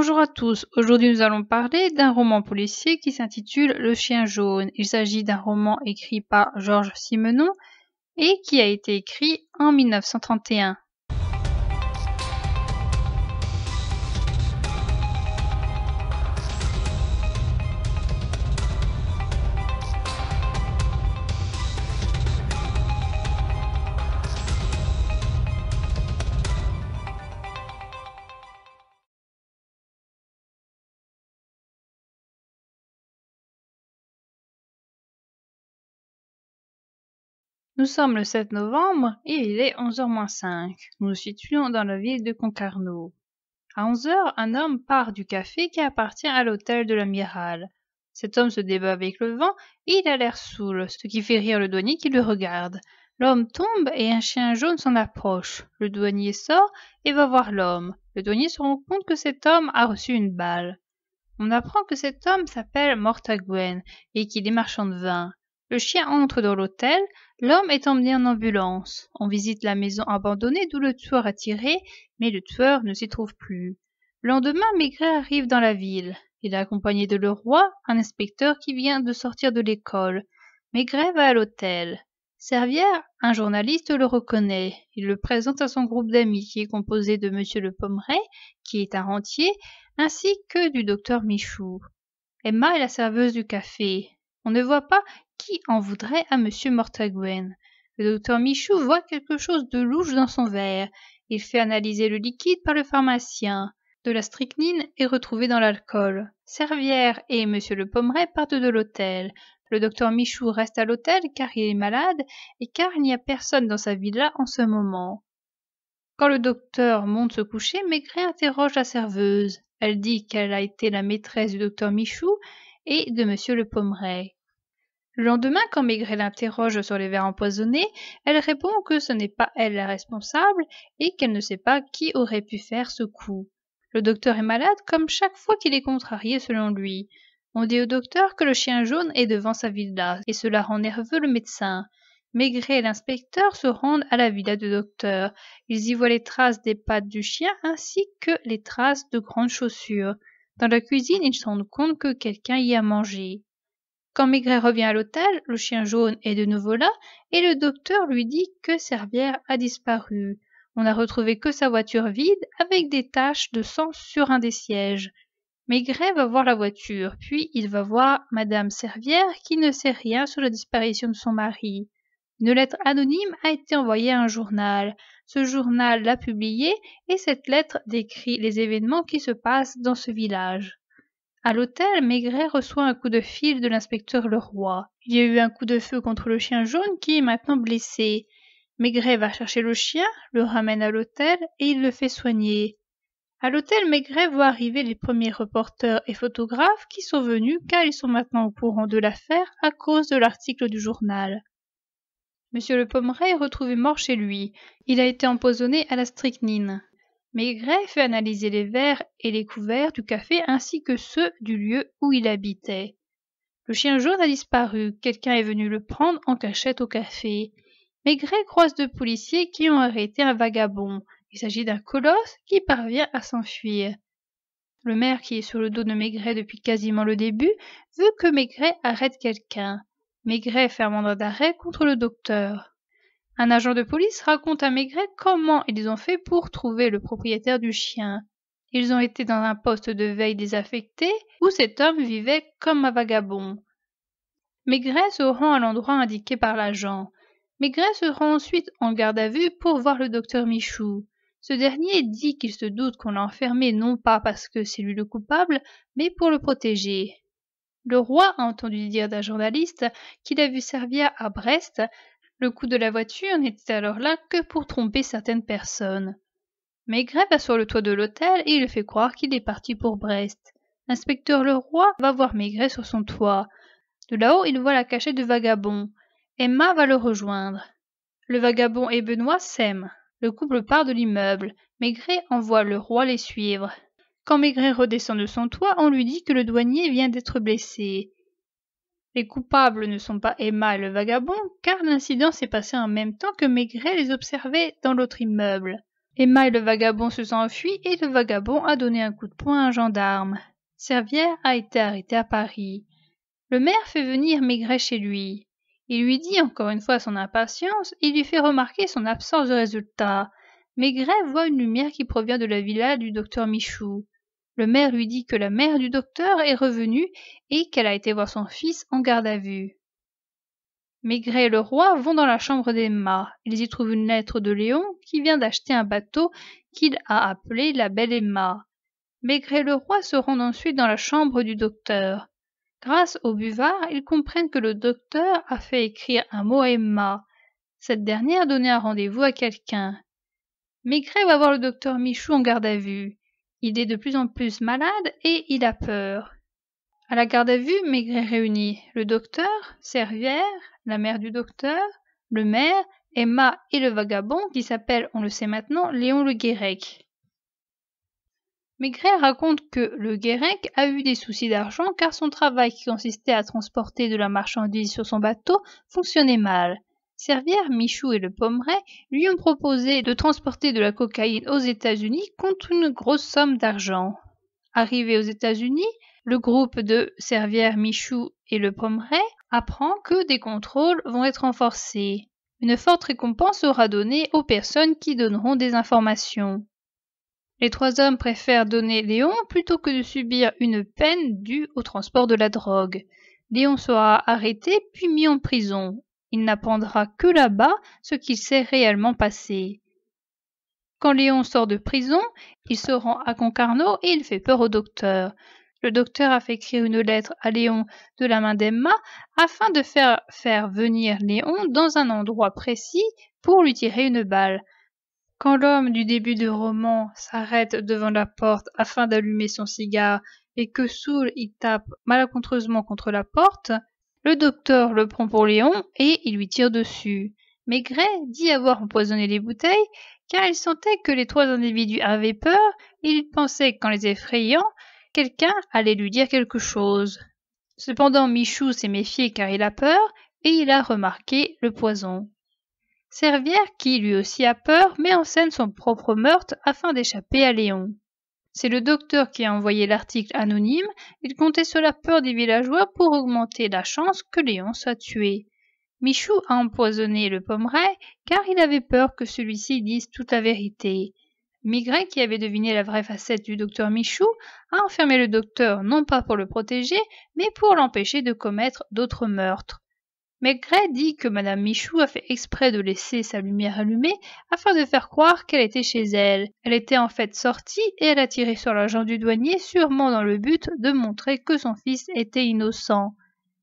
Bonjour à tous, aujourd'hui nous allons parler d'un roman policier qui s'intitule Le chien jaune. Il s'agit d'un roman écrit par Georges Simenon et qui a été écrit en 1931. Nous sommes le 7 novembre et il est 11h moins cinq. Nous nous situons dans la ville de Concarneau. À 11h, un homme part du café qui appartient à l'hôtel de l'amiral. Cet homme se débat avec le vent et il a l'air saoul, ce qui fait rire le douanier qui le regarde. L'homme tombe et un chien jaune s'en approche. Le douanier sort et va voir l'homme. Le douanier se rend compte que cet homme a reçu une balle. On apprend que cet homme s'appelle Mortaguen et qu'il est marchand de vin. Le chien entre dans l'hôtel, l'homme est emmené en ambulance. On visite la maison abandonnée d'où le tueur a tiré, mais le tueur ne s'y trouve plus. Le lendemain, Maigret arrive dans la ville. Il est accompagné de Leroy, un inspecteur qui vient de sortir de l'école. Maigret va à l'hôtel. Servière, un journaliste, le reconnaît. Il le présente à son groupe d'amis qui est composé de Monsieur Le Pommeret, qui est un rentier, ainsi que du docteur Michou. Emma est la serveuse du café. On ne voit pas qui en voudrait à Monsieur Mortaguen. Le docteur Michou voit quelque chose de louche dans son verre. Il fait analyser le liquide par le pharmacien. De la strychnine est retrouvée dans l'alcool. Servière et Monsieur le Pommeret partent de l'hôtel. Le docteur Michou reste à l'hôtel car il est malade et car il n'y a personne dans sa villa en ce moment. Quand le docteur monte se coucher, Maigret interroge la serveuse. Elle dit qu'elle a été la maîtresse du docteur Michou et de Monsieur le Pommeray. Le lendemain, quand Maigret l'interroge sur les verres empoisonnés, elle répond que ce n'est pas elle la responsable et qu'elle ne sait pas qui aurait pu faire ce coup. Le docteur est malade comme chaque fois qu'il est contrarié selon lui. On dit au docteur que le chien jaune est devant sa villa, et cela rend nerveux le médecin. Maigret et l'inspecteur se rendent à la villa du docteur. Ils y voient les traces des pattes du chien ainsi que les traces de grandes chaussures. Dans la cuisine, ils se rendent compte que quelqu'un y a mangé. Quand Maigret revient à l'hôtel, le chien jaune est de nouveau là et le docteur lui dit que Servière a disparu. On n'a retrouvé que sa voiture vide avec des taches de sang sur un des sièges. Maigret va voir la voiture, puis il va voir Madame Servière qui ne sait rien sur la disparition de son mari. Une lettre anonyme a été envoyée à un journal. Ce journal l'a publiée et cette lettre décrit les événements qui se passent dans ce village. À l'hôtel, Maigret reçoit un coup de fil de l'inspecteur Leroy. Il y a eu un coup de feu contre le chien jaune qui est maintenant blessé. Maigret va chercher le chien, le ramène à l'hôtel et il le fait soigner. À l'hôtel, Maigret voit arriver les premiers reporters et photographes qui sont venus car ils sont maintenant au courant de l'affaire à cause de l'article du journal. Monsieur le Pommeret est retrouvé mort chez lui. Il a été empoisonné à la strychnine. Maigret fait analyser les verres et les couverts du café ainsi que ceux du lieu où il habitait. Le chien jaune a disparu, quelqu'un est venu le prendre en cachette au café. Maigret croise deux policiers qui ont arrêté un vagabond. Il s'agit d'un colosse qui parvient à s'enfuir. Le maire qui est sur le dos de Maigret depuis quasiment le début veut que Maigret arrête quelqu'un. Maigret fait un mandat d'arrêt contre le docteur. Un agent de police raconte à Maigret comment ils ont fait pour trouver le propriétaire du chien. Ils ont été dans un poste de veille désaffecté où cet homme vivait comme un vagabond. Maigret se rend à l'endroit indiqué par l'agent. Maigret se rend ensuite en garde à vue pour voir le docteur Michou. Ce dernier dit qu'il se doute qu'on l'a enfermé non pas parce que c'est lui le coupable, mais pour le protéger. Le roi a entendu dire d'un journaliste qu'il a vu servir à Brest. Le coup de la voiture n'était alors là que pour tromper certaines personnes. Maigret va sur le toit de l'hôtel et il fait croire qu'il est parti pour Brest. L'inspecteur Leroy va voir Maigret sur son toit. De là-haut, il voit la cachette de vagabond. Emma va le rejoindre. Le vagabond et Benoît s'aiment. Le couple part de l'immeuble. Maigret envoie le roi les suivre. Quand Maigret redescend de son toit, on lui dit que le douanier vient d'être blessé. Les coupables ne sont pas Emma et le vagabond, car l'incident s'est passé en même temps que Maigret les observait dans l'autre immeuble. Emma et le vagabond se sont enfuis et le vagabond a donné un coup de poing à un gendarme. Servière a été arrêté à Paris. Le maire fait venir Maigret chez lui. Il lui dit encore une fois son impatience et lui fait remarquer son absence de résultat. Maigret voit une lumière qui provient de la villa du docteur Michou. Le maire lui dit que la mère du docteur est revenue et qu'elle a été voir son fils en garde à vue. Maigret et le roi vont dans la chambre d'Emma. Ils y trouvent une lettre de Léon qui vient d'acheter un bateau qu'il a appelé la Belle Emma. Maigret et le roi se rendent ensuite dans la chambre du docteur. Grâce au buvard, ils comprennent que le docteur a fait écrire un mot à Emma. Cette dernière donné un rendez-vous à quelqu'un. Maigret va voir le docteur Michou en garde à vue. Il est de plus en plus malade et il a peur. À la garde à vue, Maigret réunit le docteur, Servière, la mère du docteur, le maire, Emma et le vagabond qui s'appelle, on le sait maintenant, Léon le Guérec. Maigret raconte que le Guérec a eu des soucis d'argent car son travail qui consistait à transporter de la marchandise sur son bateau fonctionnait mal. Servière, Michou et le Pommeret lui ont proposé de transporter de la cocaïne aux États-Unis contre une grosse somme d'argent. Arrivé aux États-Unis, le groupe de Servière, Michou et le Pommeret apprend que des contrôles vont être renforcés. Une forte récompense sera donnée aux personnes qui donneront des informations. Les trois hommes préfèrent donner Léon plutôt que de subir une peine due au transport de la drogue. Léon sera arrêté puis mis en prison. Il n'apprendra que là-bas ce qu'il s'est réellement passé. Quand Léon sort de prison, il se rend à Concarneau et il fait peur au docteur. Le docteur a fait écrire une lettre à Léon de la main d'Emma afin de faire faire venir Léon dans un endroit précis pour lui tirer une balle. Quand l'homme du début du roman s'arrête devant la porte afin d'allumer son cigare et que Soul y tape malencontreusement contre la porte, le docteur le prend pour Léon et il lui tire dessus. Mais Gray dit avoir empoisonné les bouteilles car il sentait que les trois individus avaient peur et il pensait qu'en les effrayant, quelqu'un allait lui dire quelque chose. Cependant, Michou s'est méfié car il a peur et il a remarqué le poison. Servière, qui lui aussi a peur, met en scène son propre meurtre afin d'échapper à Léon. C'est le docteur qui a envoyé l'article anonyme. Il comptait sur la peur des villageois pour augmenter la chance que Léon soit tué. Michou a empoisonné le pommeret car il avait peur que celui-ci dise toute la vérité. Migret, qui avait deviné la vraie facette du docteur Michou, a enfermé le docteur non pas pour le protéger, mais pour l'empêcher de commettre d'autres meurtres. Maigret dit que Madame Michou a fait exprès de laisser sa lumière allumée afin de faire croire qu'elle était chez elle. Elle était en fait sortie et elle a tiré sur l'agent du douanier sûrement dans le but de montrer que son fils était innocent.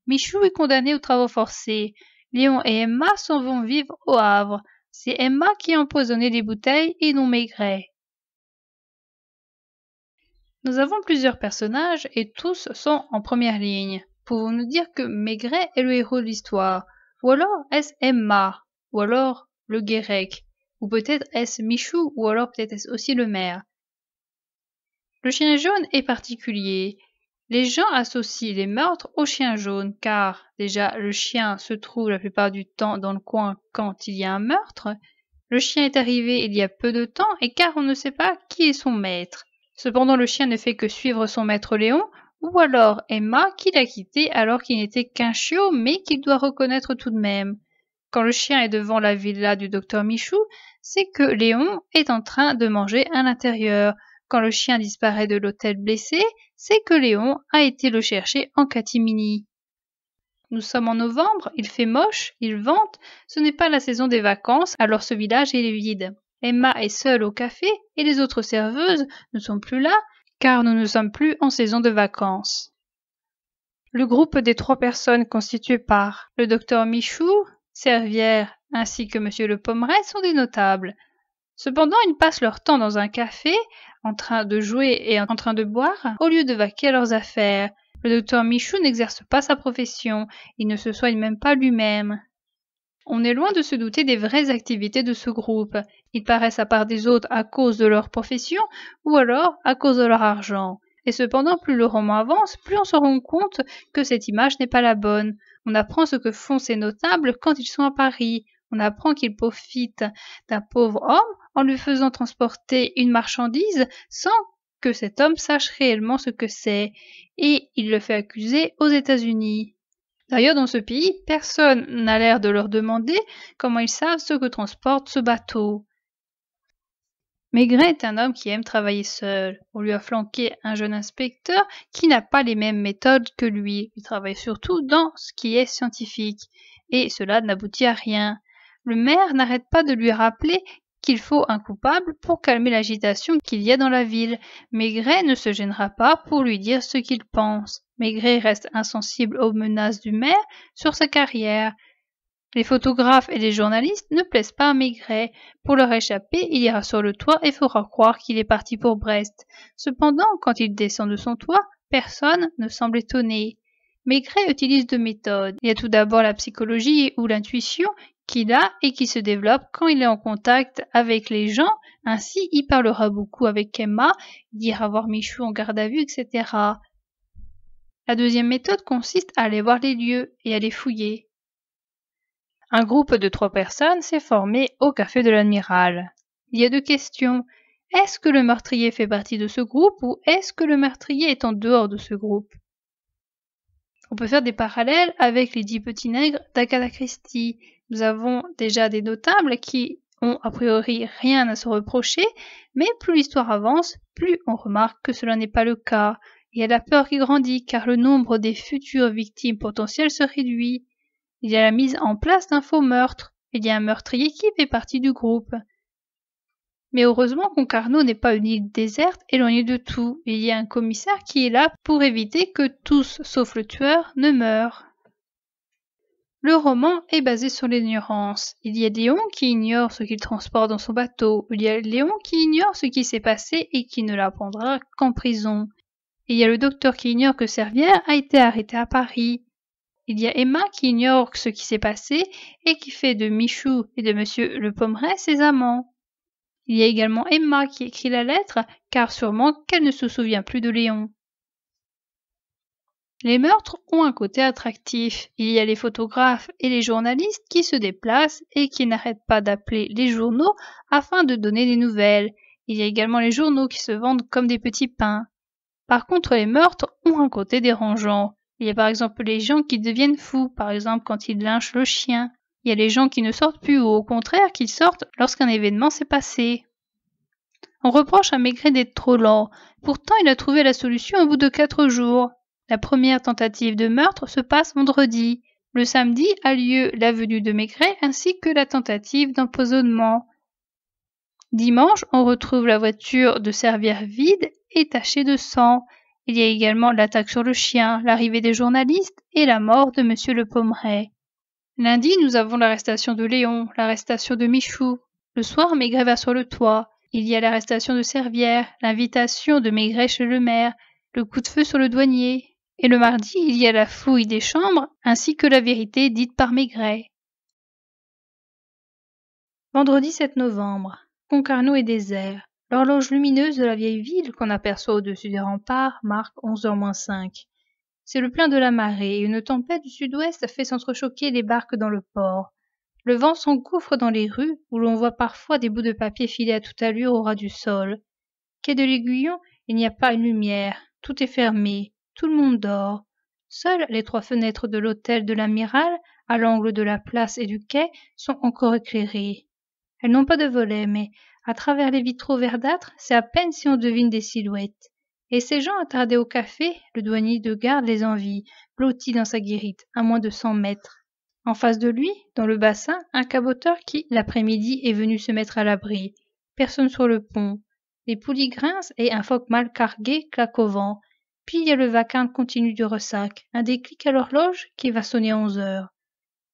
Michou est condamné aux travaux forcés. Léon et Emma s'en vont vivre au Havre. C'est Emma qui a empoisonné les bouteilles et non Maigret. Nous avons plusieurs personnages et tous sont en première ligne. Pouvons-nous dire que Maigret est le héros de l'histoire Ou alors est-ce Emma Ou alors le Guérec Ou peut-être est-ce Michou Ou alors peut-être est-ce aussi le maire Le chien jaune est particulier. Les gens associent les meurtres au chien jaune car déjà le chien se trouve la plupart du temps dans le coin quand il y a un meurtre. Le chien est arrivé il y a peu de temps et car on ne sait pas qui est son maître. Cependant le chien ne fait que suivre son maître Léon ou alors Emma qui l'a quitté alors qu'il n'était qu'un chiot mais qu'il doit reconnaître tout de même. Quand le chien est devant la villa du docteur Michou, c'est que Léon est en train de manger à l'intérieur. Quand le chien disparaît de l'hôtel blessé, c'est que Léon a été le chercher en catimini. Nous sommes en novembre, il fait moche, il vente, ce n'est pas la saison des vacances, alors ce village est vide. Emma est seule au café et les autres serveuses ne sont plus là, car nous ne sommes plus en saison de vacances. Le groupe des trois personnes constitué par le docteur Michou, Servière ainsi que Monsieur le Pommeret sont des notables. Cependant, ils passent leur temps dans un café, en train de jouer et en train de boire, au lieu de vaquer à leurs affaires. Le docteur Michou n'exerce pas sa profession, il ne se soigne même pas lui-même. On est loin de se douter des vraies activités de ce groupe. Ils paraissent à part des autres à cause de leur profession ou alors à cause de leur argent. Et cependant, plus le roman avance, plus on se rend compte que cette image n'est pas la bonne. On apprend ce que font ces notables quand ils sont à Paris. On apprend qu'ils profitent d'un pauvre homme en lui faisant transporter une marchandise sans que cet homme sache réellement ce que c'est, et il le fait accuser aux États-Unis. D'ailleurs, dans ce pays, personne n'a l'air de leur demander comment ils savent ce que transporte ce bateau. Maigret est un homme qui aime travailler seul. On lui a flanqué un jeune inspecteur qui n'a pas les mêmes méthodes que lui. Il travaille surtout dans ce qui est scientifique. Et cela n'aboutit à rien. Le maire n'arrête pas de lui rappeler qu'il faut un coupable pour calmer l'agitation qu'il y a dans la ville. Maigret ne se gênera pas pour lui dire ce qu'il pense. Maigret reste insensible aux menaces du maire sur sa carrière. Les photographes et les journalistes ne plaisent pas à Maigret. Pour leur échapper, il ira sur le toit et fera croire qu'il est parti pour Brest. Cependant, quand il descend de son toit, personne ne semble étonné. Maigret utilise deux méthodes. Il y a tout d'abord la psychologie ou l'intuition qu'il a et qui se développe quand il est en contact avec les gens. Ainsi, il parlera beaucoup avec Emma, dira voir Michou en garde à vue, etc. La deuxième méthode consiste à aller voir les lieux et à les fouiller. Un groupe de trois personnes s'est formé au café de l'amiral. Il y a deux questions. Est-ce que le meurtrier fait partie de ce groupe ou est-ce que le meurtrier est en dehors de ce groupe On peut faire des parallèles avec les dix petits nègres d'Agatha Christie. Nous avons déjà des notables qui ont a priori rien à se reprocher, mais plus l'histoire avance, plus on remarque que cela n'est pas le cas. Il y a la peur qui grandit car le nombre des futures victimes potentielles se réduit. Il y a la mise en place d'un faux meurtre. Il y a un meurtrier qui fait partie du groupe. Mais heureusement Concarneau n'est pas une île déserte, éloignée de tout. Il y a un commissaire qui est là pour éviter que tous, sauf le tueur, ne meurent. Le roman est basé sur l'ignorance. Il y a Léon qui ignore ce qu'il transporte dans son bateau. Il y a Léon qui ignore ce qui s'est passé et qui ne l'apprendra qu'en prison. Et il y a le docteur qui ignore que Servière a été arrêté à Paris. Il y a Emma qui ignore ce qui s'est passé et qui fait de Michou et de Monsieur le Pommeret ses amants. Il y a également Emma qui écrit la lettre, car sûrement qu'elle ne se souvient plus de Léon. Les meurtres ont un côté attractif. Il y a les photographes et les journalistes qui se déplacent et qui n'arrêtent pas d'appeler les journaux afin de donner des nouvelles. Il y a également les journaux qui se vendent comme des petits pains. Par contre, les meurtres ont un côté dérangeant. Il y a par exemple les gens qui deviennent fous, par exemple quand ils lynchent le chien. Il y a les gens qui ne sortent plus ou au contraire qui sortent lorsqu'un événement s'est passé. On reproche à Maigret d'être trop lent. Pourtant, il a trouvé la solution au bout de quatre jours. La première tentative de meurtre se passe vendredi. Le samedi a lieu la de Maigret ainsi que la tentative d'empoisonnement. Dimanche, on retrouve la voiture de servir vide et tachée de sang. Il y a également l'attaque sur le chien, l'arrivée des journalistes et la mort de M. Le Pommeret. Lundi, nous avons l'arrestation de Léon, l'arrestation de Michou. Le soir, Maigret va sur le toit. Il y a l'arrestation de Servière, l'invitation de Maigret chez le maire, le coup de feu sur le douanier. Et le mardi, il y a la fouille des chambres ainsi que la vérité dite par Maigret. Vendredi 7 novembre. Concarneau est désert. L'horloge lumineuse de la vieille ville qu'on aperçoit au-dessus des remparts marque 11h moins cinq. C'est le plein de la marée et une tempête du sud-ouest fait s'entrechoquer les barques dans le port. Le vent s'engouffre dans les rues où l'on voit parfois des bouts de papier filés à toute allure au ras du sol. Quai de l'Aiguillon, il n'y a pas une lumière, tout est fermé, tout le monde dort. Seules les trois fenêtres de l'hôtel de l'amiral, à l'angle de la place et du quai, sont encore éclairées. Elles n'ont pas de volets, mais à travers les vitraux verdâtres, c'est à peine si on devine des silhouettes. Et ces gens attardés au café, le douanier de garde les envie, blotti dans sa guérite, à moins de cent mètres. En face de lui, dans le bassin, un caboteur qui, l'après-midi, est venu se mettre à l'abri. Personne sur le pont. Les poulies grincent et un phoque mal cargué claque au vent. Puis il y a le vacarme continu du ressac, un déclic à l'horloge qui va sonner onze heures.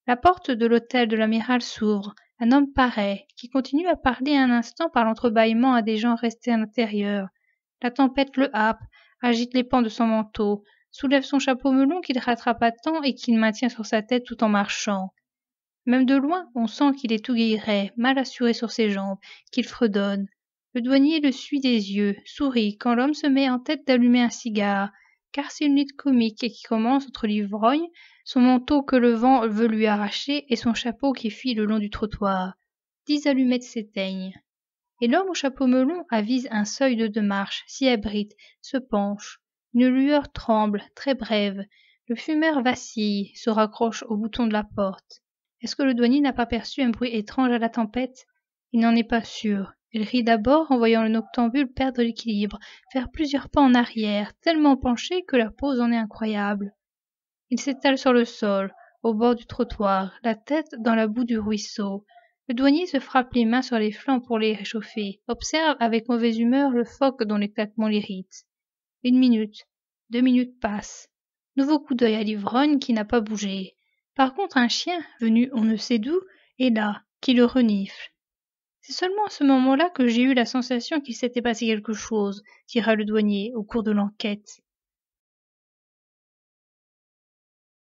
La porte de l'hôtel de l'amiral s'ouvre un homme paraît qui continue à parler un instant par l'entrebâillement à des gens restés à l'intérieur la tempête le happe agite les pans de son manteau soulève son chapeau melon qu'il rattrape à temps et qu'il maintient sur sa tête tout en marchant même de loin on sent qu'il est tout guilleret mal assuré sur ses jambes qu'il fredonne le douanier le suit des yeux sourit quand l'homme se met en tête d'allumer un cigare car c'est une lutte comique qui commence entre l'ivrogne son manteau que le vent veut lui arracher et son chapeau qui fuit le long du trottoir. Dix allumettes s'éteignent. Et l'homme au chapeau melon avise un seuil de deux marches, s'y abrite, se penche. Une lueur tremble, très brève. Le fumeur vacille, se raccroche au bouton de la porte. Est-ce que le douanier n'a pas perçu un bruit étrange à la tempête Il n'en est pas sûr. Il rit d'abord en voyant le noctambule perdre l'équilibre, faire plusieurs pas en arrière, tellement penché que la pose en est incroyable il s'étale sur le sol au bord du trottoir la tête dans la boue du ruisseau le douanier se frappe les mains sur les flancs pour les réchauffer observe avec mauvaise humeur le phoque dont les claquements l'irritent. une minute deux minutes passent nouveau coup d'œil à l'ivrogne qui n'a pas bougé par contre un chien venu on ne sait d'où est là qui le renifle c'est seulement à ce moment-là que j'ai eu la sensation qu'il s'était passé quelque chose, tira le douanier au cours de l'enquête.